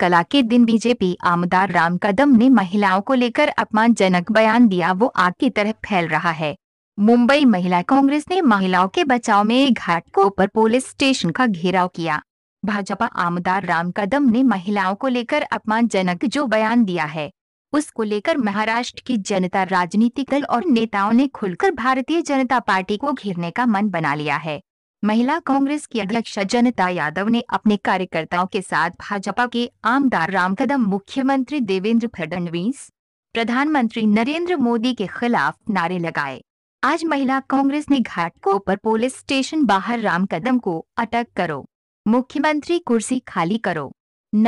कला के दिन बीजेपी आमदार राम कदम ने महिलाओं को लेकर अपमानजनक बयान दिया वो आग की तरह फैल रहा है मुंबई महिला कांग्रेस ने महिलाओं के बचाव में को ऊपर पुलिस स्टेशन का घेराव किया भाजपा आमदार राम कदम ने महिलाओं को लेकर अपमानजनक जो बयान दिया है उसको लेकर महाराष्ट्र की जनता राजनीतिक दल और नेताओं ने खुलकर भारतीय जनता पार्टी को घेरने का मन बना लिया है महिला कांग्रेस की अध्यक्ष जनता यादव ने अपने कार्यकर्ताओं के साथ भाजपा के आमदार राम कदम मुख्यमंत्री देवेंद्र फडणवीस प्रधानमंत्री नरेंद्र मोदी के खिलाफ नारे लगाए आज महिला कांग्रेस ने को पर पुलिस स्टेशन बाहर राम कदम को अटक करो मुख्यमंत्री कुर्सी खाली करो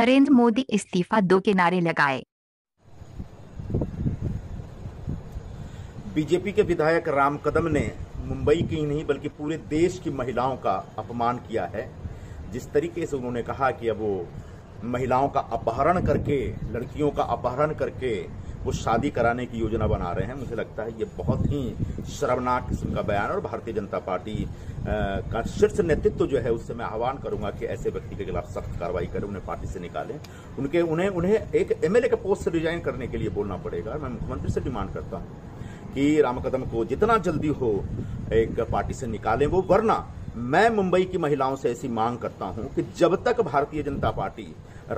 नरेंद्र मोदी इस्तीफा दो के नारे लगाए बीजेपी के विधायक राम कदम ने मुंबई की ही नहीं बल्कि पूरे देश की महिलाओं का अपमान किया है जिस तरीके से उन्होंने कहा कि अब वो महिलाओं का अपहरण करके लड़कियों का अपहरण करके वो शादी कराने की योजना बना रहे हैं मुझे लगता है ये बहुत ही शर्मनाक किस्म का बयान और भारतीय जनता पार्टी का शीर्ष नेतृत्व तो जो है उससे मैं आह्वान करूंगा कि ऐसे व्यक्ति के खिलाफ सख्त कार्रवाई करें उन्हें पार्टी से निकालें उनके उन्हें उन्हें एक एमएलए के पोस्ट से रिजाइन करने के लिए बोलना पड़ेगा मैं मुख्यमंत्री से डिमांड करता हूँ कि राम कदम को जितना जल्दी हो एक पार्टी से निकालें वो वरना मैं मुंबई की महिलाओं से ऐसी मांग करता हूं कि जब तक भारतीय जनता पार्टी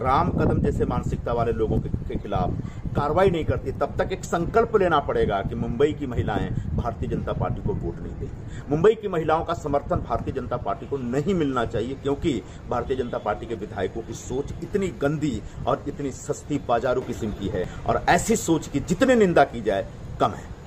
राम कदम जैसे मानसिकता वाले लोगों के, के खिलाफ कार्रवाई नहीं करती तब तक एक संकल्प लेना पड़ेगा कि मुंबई की महिलाएं भारतीय जनता पार्टी को वोट नहीं देंगी मुंबई की महिलाओं का समर्थन भारतीय जनता पार्टी को नहीं मिलना चाहिए क्योंकि भारतीय जनता पार्टी के विधायकों की सोच इतनी गंदी और इतनी सस्ती बाजारों किस्म की है और ऐसी सोच की जितनी निंदा की जाए कम है